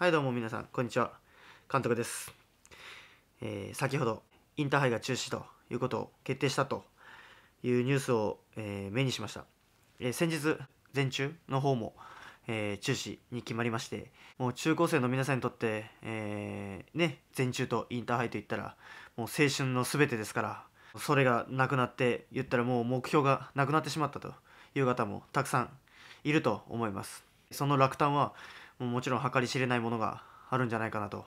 はいどうも皆さんこんにちは監督です、えー、先ほどインターハイが中止ということを決定したというニュースを、えー、目にしました、えー、先日全中の方も、え中止に決まりましてもう中高生の皆さんにとって、えね全中とインターハイといったらもう青春の全てですからそれがなくなって言ったらもう目標がなくなってしまったという方もたくさんいると思いますその落胆はもちろん計り知れないものがあるんじゃないかなと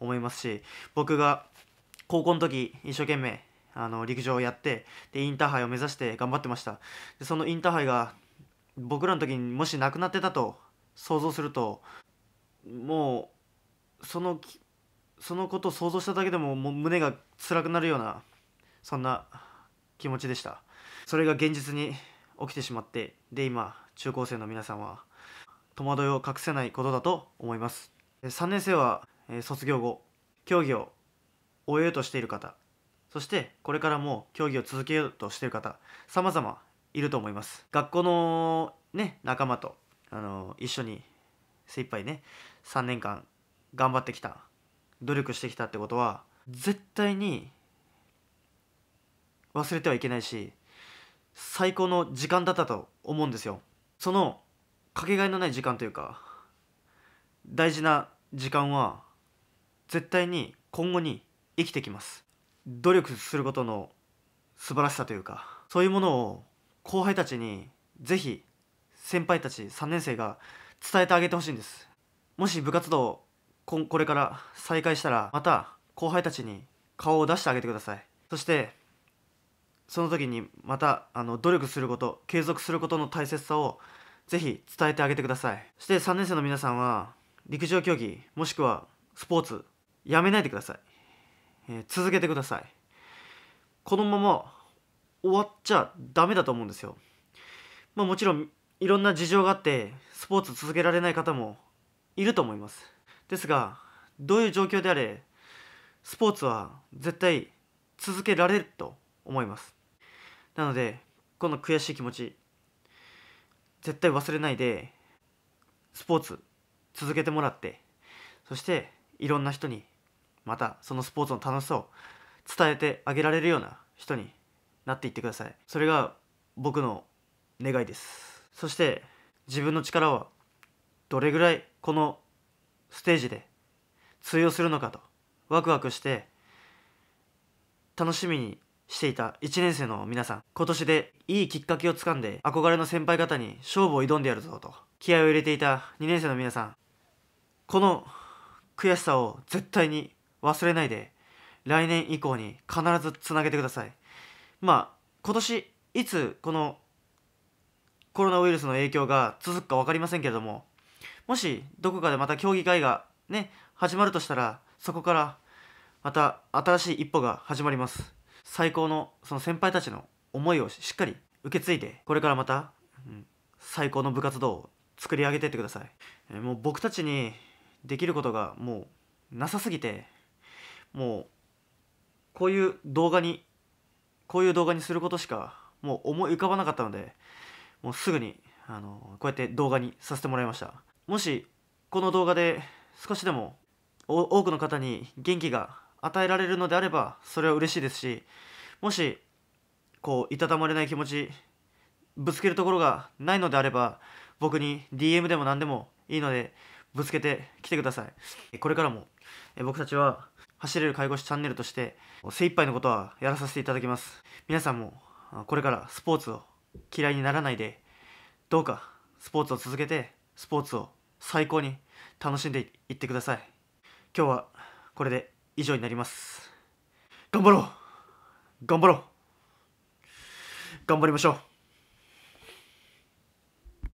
思いますし僕が高校の時一生懸命あの陸上をやってでインターハイを目指して頑張ってましたでそのインターハイが僕らの時にもしなくなってたと想像するともうそのそのことを想像しただけでももう胸が辛くなるようなそんな気持ちでしたそれが現実に起きてしまってで今中高生の皆さんは戸惑いを隠せないことだと思います3年生は卒業後競技を終えようとしている方そしてこれからも競技を続けようとしている方様々いると思います学校のね仲間とあの一緒に精一杯ね3年間頑張ってきた努力してきたってことは絶対に忘れてはいけないし最高の時間だったと思うんですよそのかけがえのない時間というか大事な時間は絶対に今後に生きてきます努力することの素晴らしさというかそういうものを後輩たちにぜひ先輩たち3年生が伝えてあげてほしいんですもし部活動ここれから再開したらまた後輩たちに顔を出してあげてくださいそしてその時にまたあの努力すること継続することの大切さをぜひ伝えてあげてくださいそして3年生の皆さんは陸上競技もしくはスポーツやめないでください、えー、続けてくださいこのまま終わっちゃダメだと思うんですよまあもちろんいろんな事情があってスポーツ続けられない方もいると思いますですがどういう状況であれスポーツは絶対続けられると思いますなのでこの悔しい気持ち絶対忘れないでスポーツ続けてもらってそしていろんな人にまたそのスポーツの楽しさを伝えてあげられるような人になっていってくださいそれが僕の願いですそして自分の力はどれぐらいこのステージで通用するのかとワクワクして楽しみにしていた1年生の皆さん、今年でいいきっかけをつかんで憧れの先輩方に勝負を挑んでやるぞと気合を入れていた2年生の皆さん、この悔しさを絶対に忘れないで、来年以降に必ずつなげてください。まあ、今年いつこのコロナウイルスの影響が続くか分かりませんけれども、もしどこかでまた競技会がね、始まるとしたら、そこからまた新しい一歩が始まります。最高のその先輩たちの思いをしっかり受け継いでこれからまた、うん、最高の部活動を作り上げていってください、えもう僕たちにできることがもうなさすぎてもうこういう動画にこういう動画にすることしかもう思い浮かばなかったのでもうすぐにあのこうやって動画にさせてもらいましたもしこの動画で少しでも多くの方に元気が与えられるのであればそれは嬉しいですしもしこういたたまれない気持ちぶつけるところがないのであれば僕に DM でも何でもいいのでぶつけてきてくださいこれからも僕たちは走れる介護士チャンネルとして精一杯のことはやらさせていただきます皆さんもこれからスポーツを嫌いにならないでどうかスポーツを続けてスポーツを最高に楽しんでいってください今日はこれで以上になります頑張ろう頑張ろう頑張りましょう